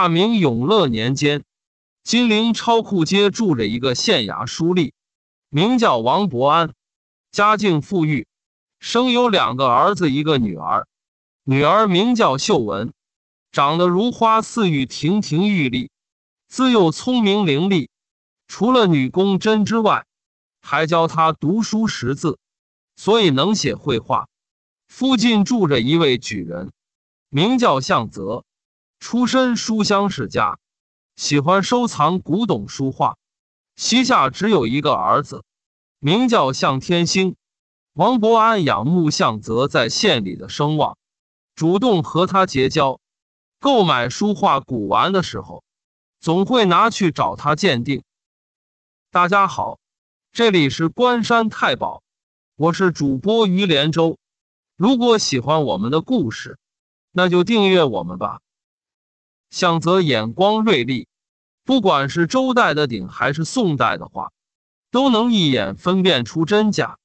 大明永乐年间，金陵超库街住着一个县衙书吏，名叫王伯安。家境富裕，生有两个儿子，一个女儿。女儿名叫秀文，长得如花似玉，亭亭玉立。自幼聪明伶俐，除了女工针之外，还教她读书识字，所以能写会画。附近住着一位举人，名叫向泽。出身书香世家，喜欢收藏古董书画，膝下只有一个儿子，名叫向天星。王伯安仰慕向泽在县里的声望，主动和他结交，购买书画古玩的时候，总会拿去找他鉴定。大家好，这里是关山太保，我是主播于连州。如果喜欢我们的故事，那就订阅我们吧。向泽眼光锐利，不管是周代的鼎还是宋代的画，都能一眼分辨出真假。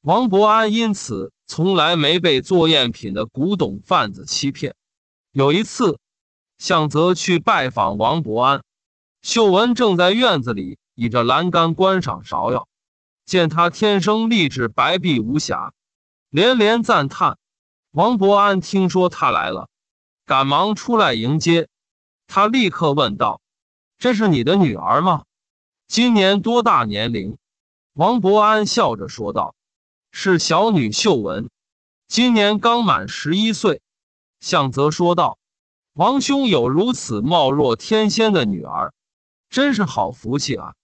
王伯安因此从来没被做赝品的古董贩子欺骗。有一次，向泽去拜访王伯安，秀文正在院子里倚着栏杆观赏芍药，见他天生丽质，白璧无瑕，连连赞叹。王伯安听说他来了，赶忙出来迎接。他立刻问道：“这是你的女儿吗？今年多大年龄？”王伯安笑着说道：“是小女秀文，今年刚满十一岁。”向泽说道：“王兄有如此貌若天仙的女儿，真是好福气啊！”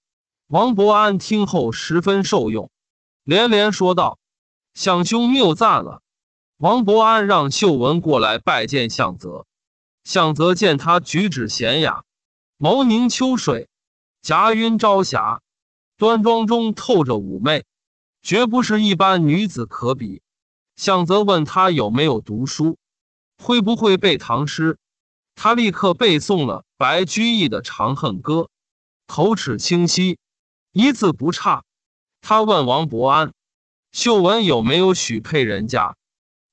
王伯安听后十分受用，连连说道：“向兄谬赞了。”王伯安让秀文过来拜见向泽。向泽见她举止娴雅，眸凝秋水，颊晕朝霞，端庄中透着妩媚，绝不是一般女子可比。向泽问她有没有读书，会不会背唐诗，他立刻背诵了白居易的《长恨歌》，口齿清晰，一字不差。他问王伯安，秀文有没有许配人家？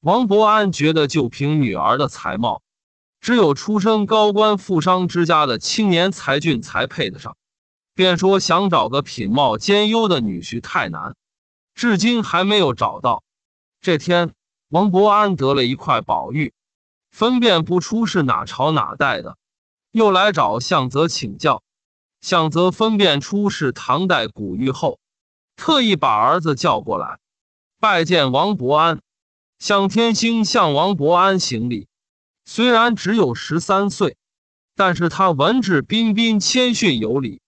王伯安觉得就凭女儿的才貌。只有出身高官富商之家的青年才俊才配得上。便说想找个品貌兼优的女婿太难，至今还没有找到。这天，王伯安得了一块宝玉，分辨不出是哪朝哪代的，又来找向泽请教。向泽分辨出是唐代古玉后，特意把儿子叫过来拜见王伯安。向天星向王伯安行礼。虽然只有十三岁，但是他文质彬彬、谦逊有礼，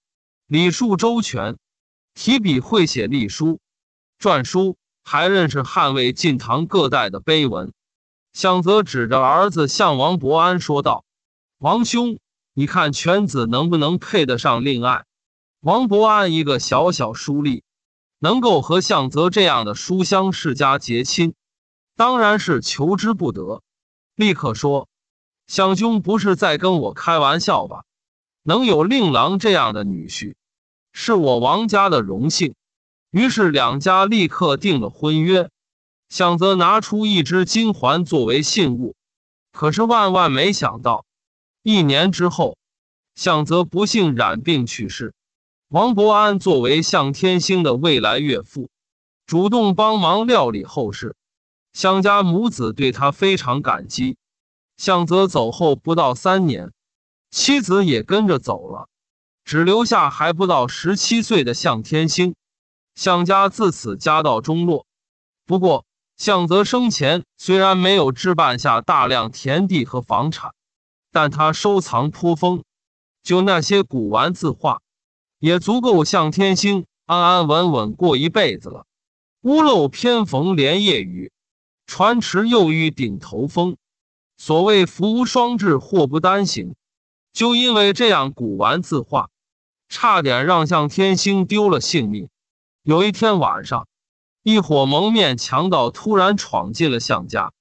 礼数周全，提笔会写隶书、篆书，还认识汉魏晋唐各代的碑文。向泽指着儿子向王伯安说道：“王兄，你看犬子能不能配得上令爱？”王伯安一个小小书吏，能够和向泽这样的书香世家结亲，当然是求之不得，立刻说。向兄不是在跟我开玩笑吧？能有令郎这样的女婿，是我王家的荣幸。于是两家立刻定了婚约。向泽拿出一只金环作为信物，可是万万没想到，一年之后，向泽不幸染病去世。王伯安作为向天星的未来岳父，主动帮忙料理后事，向家母子对他非常感激。向泽走后不到三年，妻子也跟着走了，只留下还不到十七岁的向天星。向家自此家道中落。不过，向泽生前虽然没有置办下大量田地和房产，但他收藏颇丰，就那些古玩字画，也足够向天星安安稳稳过一辈子了。屋漏偏逢连夜雨，船迟又遇顶头风。所谓福无双至，祸不单行，就因为这样，古玩字画差点让向天星丢了性命。有一天晚上，一伙蒙面强盗突然闯进了向家，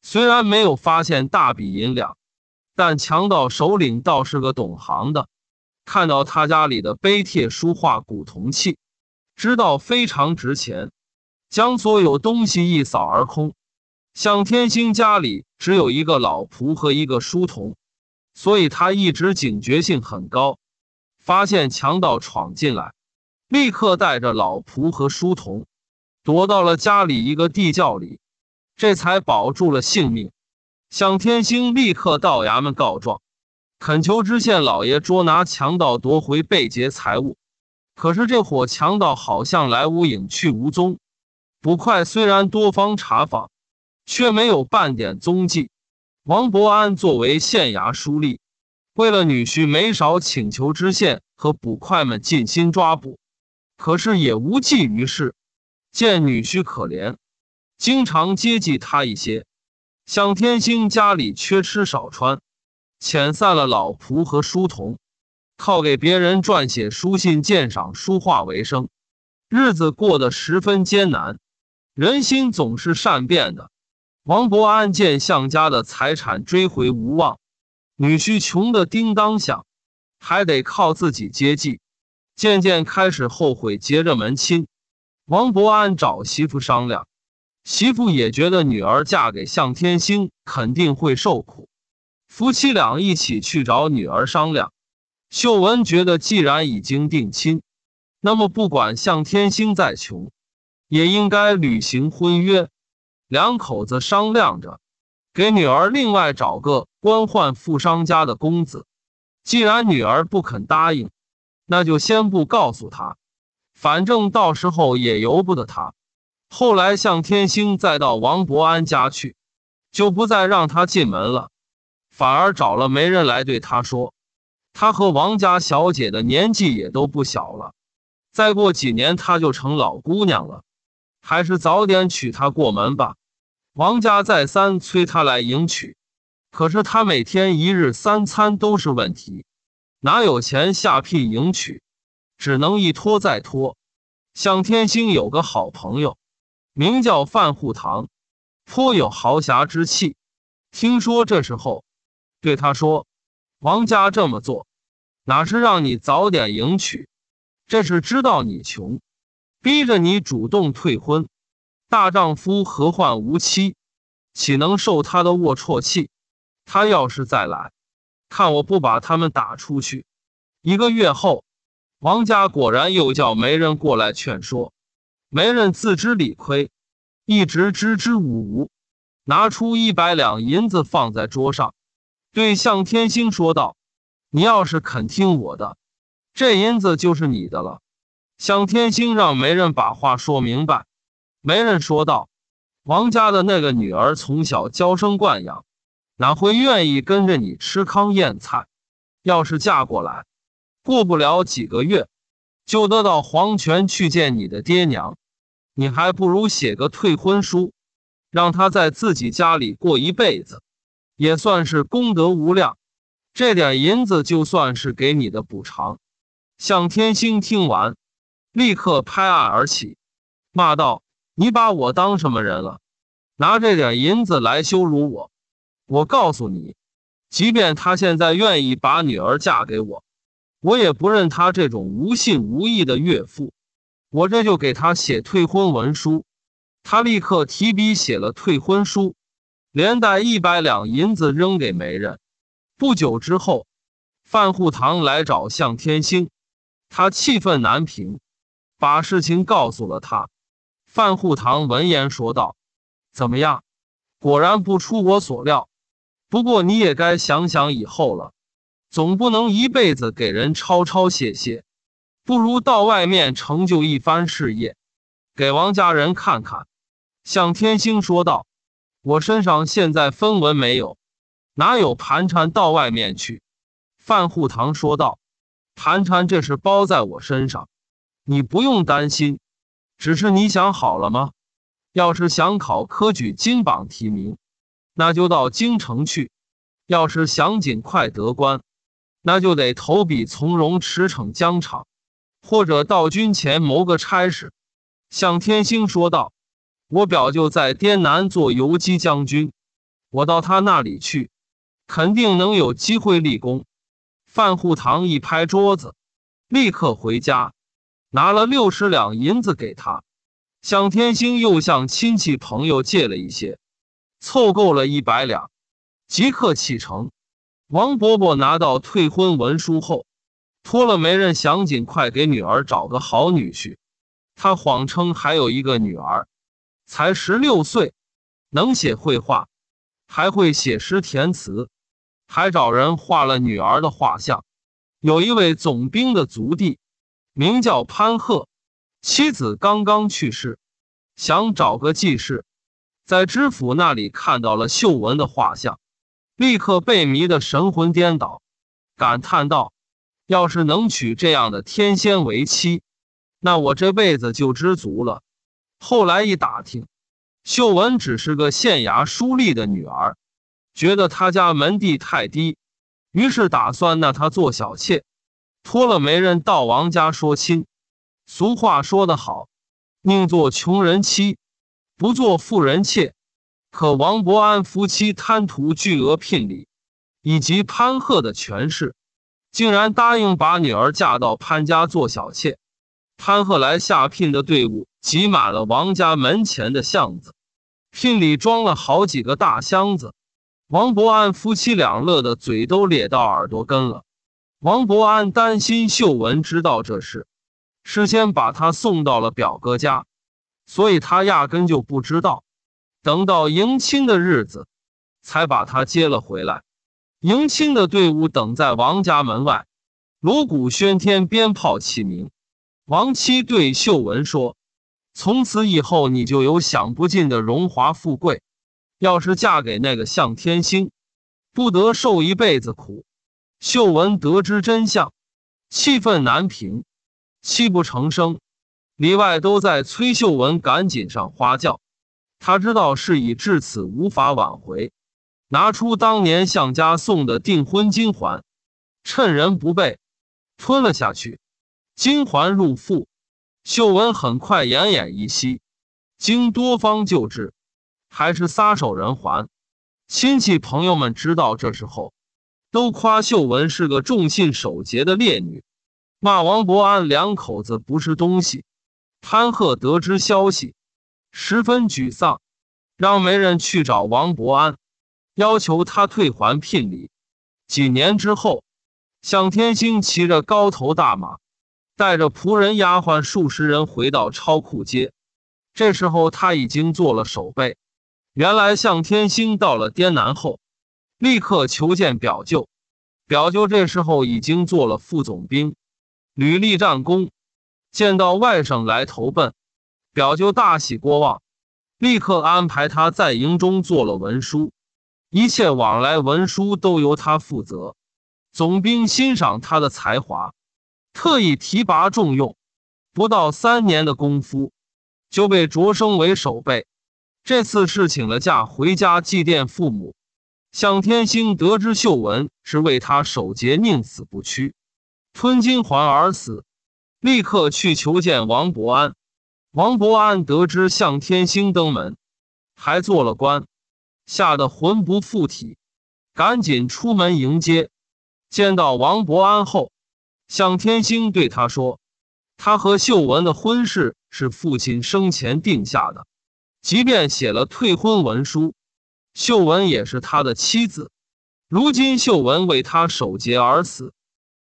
虽然没有发现大笔银两，但强盗首领倒是个懂行的，看到他家里的碑帖、书画、古铜器，知道非常值钱，将所有东西一扫而空。向天星家里只有一个老仆和一个书童，所以他一直警觉性很高，发现强盗闯进来，立刻带着老仆和书童躲到了家里一个地窖里，这才保住了性命。向天星立刻到衙门告状，恳求知县老爷捉拿强盗，夺回被劫财物。可是这伙强盗好像来无影去无踪，捕快虽然多方查访。却没有半点踪迹。王伯安作为县衙书吏，为了女婿，没少请求知县和捕快们尽心抓捕，可是也无济于事。见女婿可怜，经常接济他一些。向天星家里缺吃少穿，遣散了老仆和书童，靠给别人撰写书信、鉴赏书画为生，日子过得十分艰难。人心总是善变的。王伯安见向家的财产追回无望，女婿穷的叮当响，还得靠自己接济，渐渐开始后悔结这门亲。王伯安找媳妇商量，媳妇也觉得女儿嫁给向天星肯定会受苦，夫妻俩一起去找女儿商量。秀文觉得既然已经定亲，那么不管向天星再穷，也应该履行婚约。两口子商量着，给女儿另外找个官宦富商家的公子。既然女儿不肯答应，那就先不告诉她，反正到时候也由不得她。后来向天星再到王伯安家去，就不再让他进门了，反而找了媒人来对他说，他和王家小姐的年纪也都不小了，再过几年他就成老姑娘了，还是早点娶她过门吧。王家再三催他来迎娶，可是他每天一日三餐都是问题，哪有钱下聘迎娶？只能一拖再拖。向天星有个好朋友，名叫范护堂，颇有豪侠之气。听说这时候，对他说：“王家这么做，哪是让你早点迎娶？这是知道你穷，逼着你主动退婚。”大丈夫何患无妻？岂能受他的龌龊气？他要是再来，看我不把他们打出去！一个月后，王家果然又叫媒人过来劝说。媒人自知理亏，一直支支吾吾，拿出一百两银子放在桌上，对向天星说道：“你要是肯听我的，这银子就是你的了。”向天星让媒人把话说明白。媒人说道：“王家的那个女儿从小娇生惯养，哪会愿意跟着你吃糠咽菜？要是嫁过来，过不了几个月，就得到黄泉去见你的爹娘。你还不如写个退婚书，让她在自己家里过一辈子，也算是功德无量。这点银子就算是给你的补偿。”向天星听完，立刻拍案而起，骂道。你把我当什么人了？拿这点银子来羞辱我！我告诉你，即便他现在愿意把女儿嫁给我，我也不认他这种无信无义的岳父。我这就给他写退婚文书。他立刻提笔写了退婚书，连带一百两银子扔给媒人。不久之后，范户堂来找向天星，他气愤难平，把事情告诉了他。范护堂闻言说道：“怎么样？果然不出我所料。不过你也该想想以后了，总不能一辈子给人抄抄写写，不如到外面成就一番事业，给王家人看看。”向天星说道：“我身上现在分文没有，哪有盘缠到外面去？”范护堂说道：“盘缠这是包在我身上，你不用担心。”只是你想好了吗？要是想考科举金榜题名，那就到京城去；要是想尽快得官，那就得投笔从戎，驰骋疆场，或者到军前谋个差事。向天星说道：“我表舅在滇南做游击将军，我到他那里去，肯定能有机会立功。”范护堂一拍桌子，立刻回家。拿了六十两银子给他，向天星又向亲戚朋友借了一些，凑够了一百两，即刻启程。王伯伯拿到退婚文书后，托了媒人想尽快给女儿找个好女婿。他谎称还有一个女儿，才十六岁，能写绘画，还会写诗填词，还找人画了女儿的画像。有一位总兵的族弟。名叫潘鹤，妻子刚刚去世，想找个继室，在知府那里看到了秀文的画像，立刻被迷得神魂颠倒，感叹道：“要是能娶这样的天仙为妻，那我这辈子就知足了。”后来一打听，秀文只是个县衙书吏的女儿，觉得他家门第太低，于是打算纳她做小妾。托了媒人到王家说亲。俗话说得好，宁做穷人妻，不做富人妾。可王伯安夫妻贪图巨额聘礼以及潘贺的权势，竟然答应把女儿嫁到潘家做小妾。潘贺来下聘的队伍挤满了王家门前的巷子，聘礼装了好几个大箱子。王伯安夫妻两乐得嘴都咧到耳朵根了。王伯安担心秀文知道这事，事先把他送到了表哥家，所以他压根就不知道。等到迎亲的日子，才把他接了回来。迎亲的队伍等在王家门外，锣鼓喧天，鞭炮齐鸣。王七对秀文说：“从此以后，你就有享不尽的荣华富贵。要是嫁给那个向天星，不得受一辈子苦。”秀文得知真相，气愤难平，泣不成声，里外都在催秀文赶紧上花轿。他知道事已至此无法挽回，拿出当年向家送的订婚金环，趁人不备吞了下去。金环入腹，秀文很快奄奄一息。经多方救治，还是撒手人寰。亲戚朋友们知道这时候。都夸秀文是个重信守节的烈女，骂王伯安两口子不是东西。潘鹤得知消息，十分沮丧，让媒人去找王伯安，要求他退还聘礼。几年之后，向天星骑着高头大马，带着仆人丫鬟数十人回到超库街。这时候他已经做了守备。原来向天星到了滇南后。立刻求见表舅，表舅这时候已经做了副总兵，屡立战功。见到外甥来投奔，表舅大喜过望，立刻安排他在营中做了文书，一切往来文书都由他负责。总兵欣赏他的才华，特意提拔重用。不到三年的功夫，就被擢升为守备。这次是请了假回家祭奠父母。向天星得知秀文是为他守节宁死不屈，吞金环而死，立刻去求见王伯安。王伯安得知向天星登门，还做了官，吓得魂不附体，赶紧出门迎接。见到王伯安后，向天星对他说：“他和秀文的婚事是父亲生前定下的，即便写了退婚文书。”秀文也是他的妻子，如今秀文为他守节而死，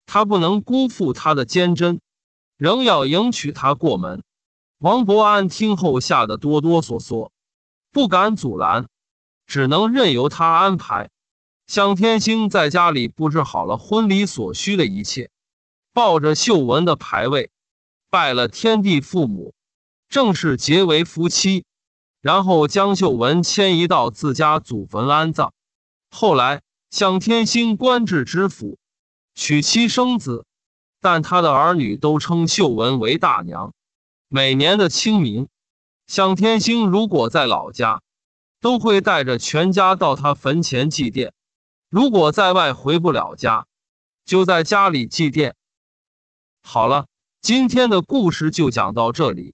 他不能辜负他的坚贞，仍要迎娶她过门。王伯安听后吓得哆哆嗦嗦，不敢阻拦，只能任由他安排。向天星在家里布置好了婚礼所需的一切，抱着秀文的牌位，拜了天地父母，正式结为夫妻。然后将秀文迁移到自家祖坟安葬。后来，向天星官至知府，娶妻生子，但他的儿女都称秀文为大娘。每年的清明，向天星如果在老家，都会带着全家到他坟前祭奠；如果在外回不了家，就在家里祭奠。好了，今天的故事就讲到这里。